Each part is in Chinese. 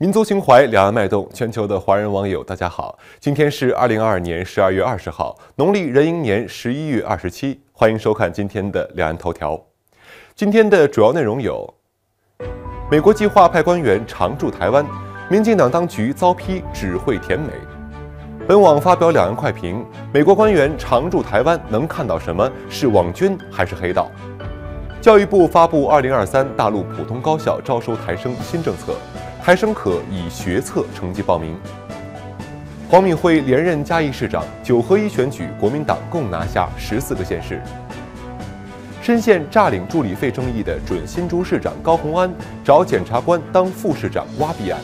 民族情怀，两岸脉动。全球的华人网友，大家好！今天是二零二二年十二月二十号，农历壬寅年十一月二十七。欢迎收看今天的两岸头条。今天的主要内容有：美国计划派官员常驻台湾，民进党当局遭批只会甜美。本网发表两岸快评：美国官员常驻台湾能看到什么是网军还是黑道？教育部发布二零二三大陆普通高校招收台生新政策。台生可以学测成绩报名。黄敏惠连任嘉义市长，九合一选举国民党共拿下十四个县市。深陷诈领助理费争议的准新竹市长高鸿安找检察官当副市长挖弊案。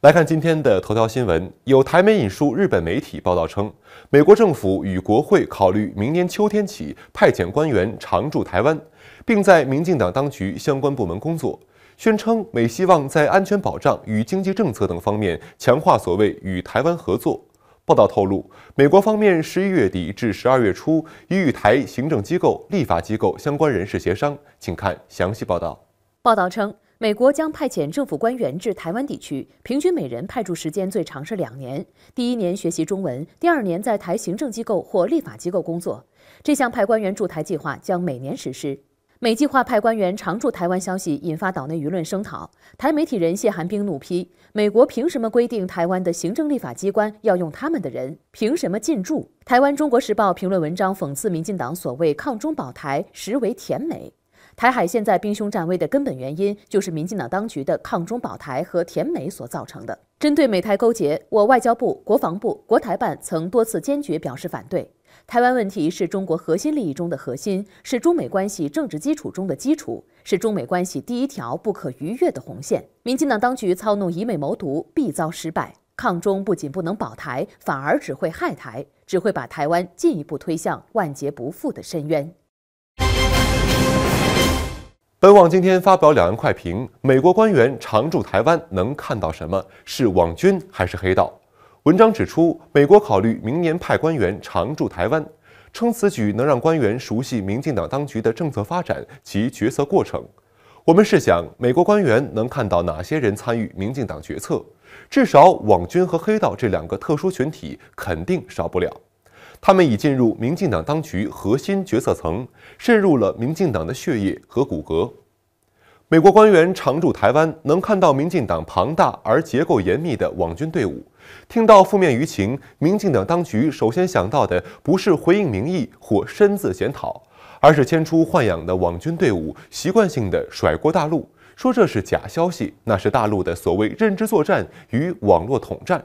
来看今天的头条新闻，有台媒引述日本媒体报道称，美国政府与国会考虑明年秋天起派遣官员常驻台湾。并在民进党当局相关部门工作，宣称美希望在安全保障与经济政策等方面强化所谓与台湾合作。报道透露，美国方面十一月底至十二月初已与台行政机构、立法机构相关人士协商。请看详细报道。报道称，美国将派遣政府官员至台湾地区，平均每人派驻时间最长是两年，第一年学习中文，第二年在台行政机构或立法机构工作。这项派官员驻台计划将每年实施。美计划派官员常驻台湾消息引发岛内舆论声讨，台媒体人谢寒冰怒批：美国凭什么规定台湾的行政立法机关要用他们的人？凭什么进驻台湾？中国时报评论文章讽刺民进党所谓“抗中保台”实为“甜美”。台海现在兵凶战危的根本原因，就是民进党当局的“抗中保台”和“甜美”所造成的。针对美台勾结，我外交部、国防部、国台办曾多次坚决表示反对。台湾问题是中国核心利益中的核心，是中美关系政治基础中的基础，是中美关系第一条不可逾越的红线。民进党当局操弄以美谋独，必遭失败。抗中不仅不能保台，反而只会害台，只会把台湾进一步推向万劫不复的深渊。本网今天发表两岸快评：美国官员常驻台湾，能看到什么是网军还是黑道？文章指出，美国考虑明年派官员常驻台湾，称此举能让官员熟悉民进党当局的政策发展及决策过程。我们试想，美国官员能看到哪些人参与民进党决策？至少网军和黑道这两个特殊群体肯定少不了。他们已进入民进党当局核心决策层，渗入了民进党的血液和骨骼。美国官员常驻台湾，能看到民进党庞大而结构严密的网军队伍，听到负面舆情，民进党当局首先想到的不是回应民意或深自检讨，而是牵出豢养的网军队伍，习惯性的甩锅大陆，说这是假消息，那是大陆的所谓认知作战与网络统战。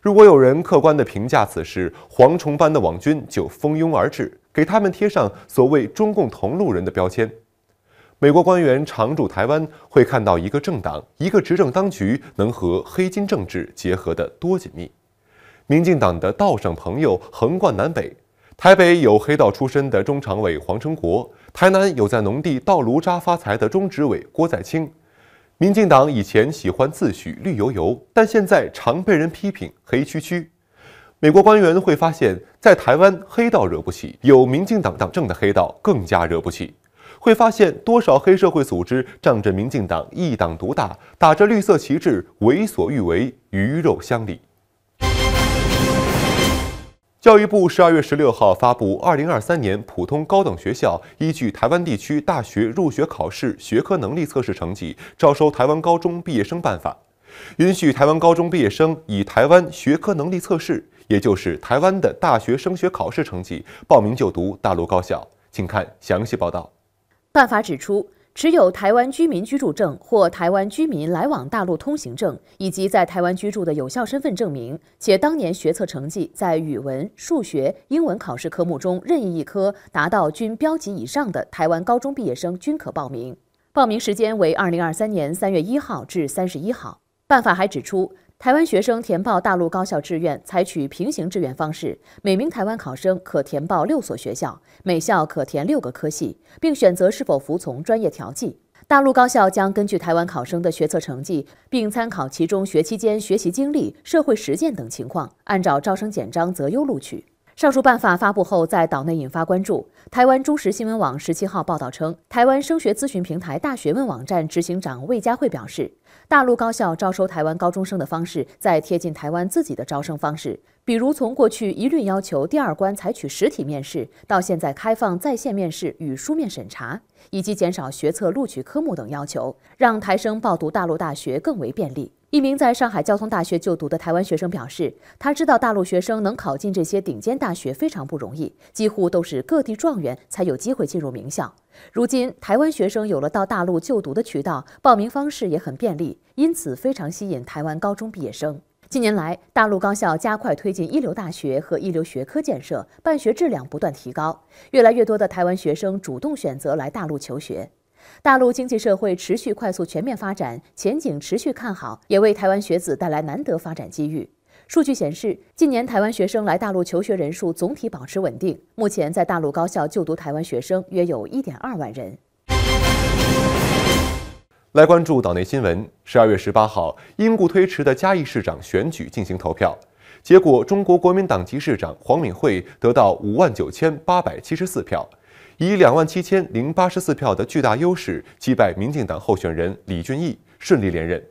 如果有人客观地评价此事，蝗虫般的网军就蜂拥而至，给他们贴上所谓“中共同路人”的标签。美国官员常驻台湾，会看到一个政党、一个执政当局能和黑金政治结合的多紧密。民进党的道上朋友横贯南北，台北有黑道出身的中常委黄成国，台南有在农地倒炉渣发财的中执委郭在清。民进党以前喜欢自诩绿油油，但现在常被人批评黑黢黢。美国官员会发现，在台湾黑道惹不起，有民进党党政的黑道更加惹不起。会发现多少黑社会组织仗着民进党一党独大，打着绿色旗帜为所欲为，鱼肉乡里。教育部十二月十六号发布《二零二三年普通高等学校依据台湾地区大学入学考试学科能力测试成绩招收台湾高中毕业生办法》，允许台湾高中毕业生以台湾学科能力测试，也就是台湾的大学升学考试成绩报名就读大陆高校。请看详细报道。办法指出，持有台湾居民居住证或台湾居民来往大陆通行证以及在台湾居住的有效身份证明，且当年学测成绩在语文、数学、英文考试科目中任意一科达到均标级以上的台湾高中毕业生均可报名。报名时间为二零二三年三月一号至三十一号。办法还指出。台湾学生填报大陆高校志愿，采取平行志愿方式，每名台湾考生可填报六所学校，每校可填六个科系，并选择是否服从专业调剂。大陆高校将根据台湾考生的学测成绩，并参考其中学期间学习经历、社会实践等情况，按照招生简章择优录取。上述办法发布后，在岛内引发关注。台湾中时新闻网十七号报道称，台湾升学咨询平台“大学问”网站执行长魏佳慧表示，大陆高校招收台湾高中生的方式在贴近台湾自己的招生方式，比如从过去一律要求第二关采取实体面试，到现在开放在线面试与书面审查，以及减少学测录取科目等要求，让台生报读大陆大学更为便利。一名在上海交通大学就读的台湾学生表示，他知道大陆学生能考进这些顶尖大学非常不容易，几乎都是各地状元才有机会进入名校。如今，台湾学生有了到大陆就读的渠道，报名方式也很便利，因此非常吸引台湾高中毕业生。近年来，大陆高校加快推进一流大学和一流学科建设，办学质量不断提高，越来越多的台湾学生主动选择来大陆求学。大陆经济社会持续快速全面发展，前景持续看好，也为台湾学子带来难得发展机遇。数据显示，近年台湾学生来大陆求学人数总体保持稳定，目前在大陆高校就读台湾学生约有一点二万人。来关注岛内新闻，十二月十八号，因故推迟的嘉义市长选举进行投票，结果中国国民党籍市长黄敏惠得到五万九千八百七十四票。以两万七千零八十四票的巨大优势击败民进党候选人李俊毅，顺利连任。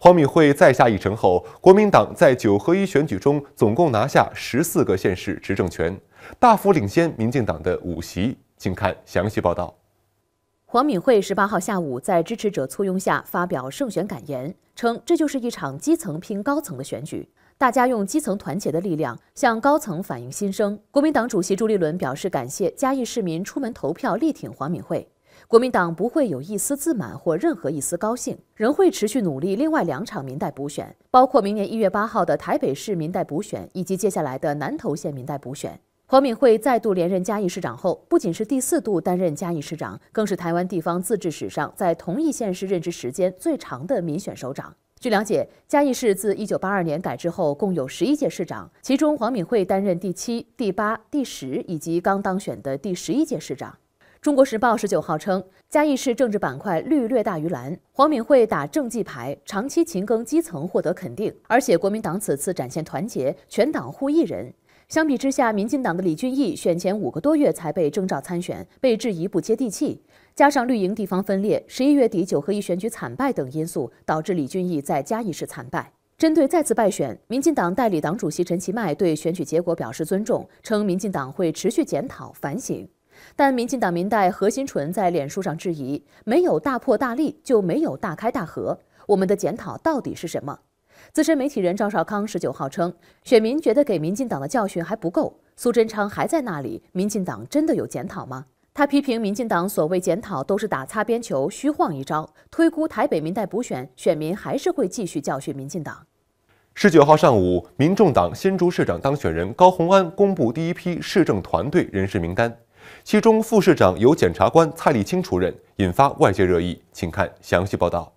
黄敏惠再下一城后，国民党在九合一选举中总共拿下十四个县市执政权，大幅领先民进党的五席。请看详细报道。黄敏惠十八号下午在支持者簇拥下发表胜选感言，称这就是一场基层拼高层的选举。大家用基层团结的力量向高层反映心声。国民党主席朱立伦表示感谢嘉义市民出门投票力挺黄敏惠，国民党不会有一丝自满或任何一丝高兴，仍会持续努力。另外两场民代补选，包括明年一月八号的台北市民代补选，以及接下来的南投县民代补选。黄敏惠再度连任嘉义市长后，不仅是第四度担任嘉义市长，更是台湾地方自治史上在同一县市任职时间最长的民选首长。据了解，嘉义市自一九八二年改制后，共有十一届市长，其中黄敏惠担任第七、第八、第十以及刚当选的第十一届市长。中国时报十九号称，嘉义市政治板块绿略大于蓝，黄敏惠打政绩牌，长期勤耕基层，获得肯定，而且国民党此次展现团结，全党护一人。相比之下，民进党的李俊毅选前五个多月才被征召参选，被质疑不接地气。加上绿营地方分裂、十一月底九合一选举惨败等因素，导致李俊毅在嘉义市惨败。针对再次败选，民进党代理党主席陈其迈对选举结果表示尊重，称民进党会持续检讨反省。但民进党民代何新纯在脸书上质疑：没有大破大立，就没有大开大合。我们的检讨到底是什么？资深媒体人赵少康十九号称，选民觉得给民进党的教训还不够，苏贞昌还在那里，民进党真的有检讨吗？他批评民进党所谓检讨都是打擦边球，虚晃一招，推估台北民代补选，选民还是会继续教训民进党。十九号上午，民众党新竹市长当选人高鸿安公布第一批市政团队人事名单，其中副市长由检察官蔡立青出任，引发外界热议，请看详细报道。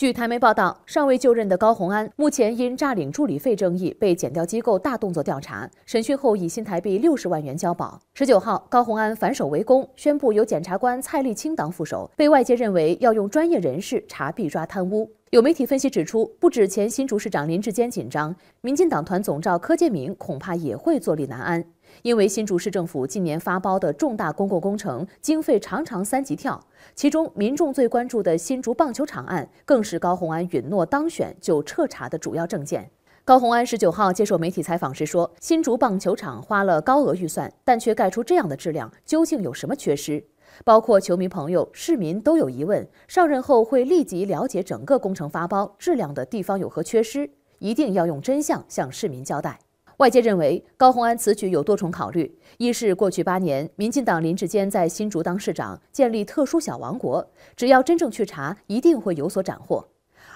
据台媒报道，尚未就任的高红安，目前因诈领助理费争议被减掉机构大动作调查，审讯后以新台币六十万元交保。十九号，高红安反手围攻，宣布由检察官蔡立青当副手，被外界认为要用专业人士查弊抓贪污。有媒体分析指出，不止前新竹市长林志坚紧张，民进党团总召柯建铭恐怕也会坐立难安。因为新竹市政府近年发包的重大公共工程经费常常三级跳，其中民众最关注的新竹棒球场案，更是高洪安允诺当选就彻查的主要证件。高红安十九号接受媒体采访时说：“新竹棒球场花了高额预算，但却盖出这样的质量，究竟有什么缺失？包括球迷朋友、市民都有疑问。上任后会立即了解整个工程发包质量的地方有何缺失，一定要用真相向市民交代。”外界认为高虹安此举有多重考虑：一是过去八年，民进党林志坚在新竹当市长，建立特殊小王国，只要真正去查，一定会有所斩获；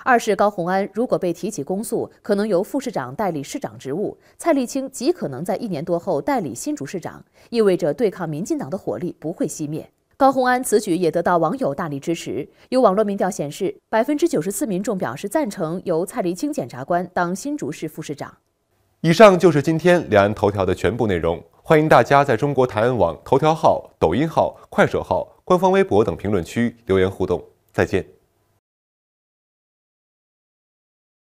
二是高虹安如果被提起公诉，可能由副市长代理市长职务，蔡丽青极可能在一年多后代理新竹市长，意味着对抗民进党的火力不会熄灭。高虹安此举也得到网友大力支持，有网络民调显示，百分之九十四民众表示赞成由蔡丽青检察官当新竹市副市长。以上就是今天两岸头条的全部内容，欢迎大家在中国台湾网头条号、抖音号、快手号、官方微博等评论区留言互动。再见。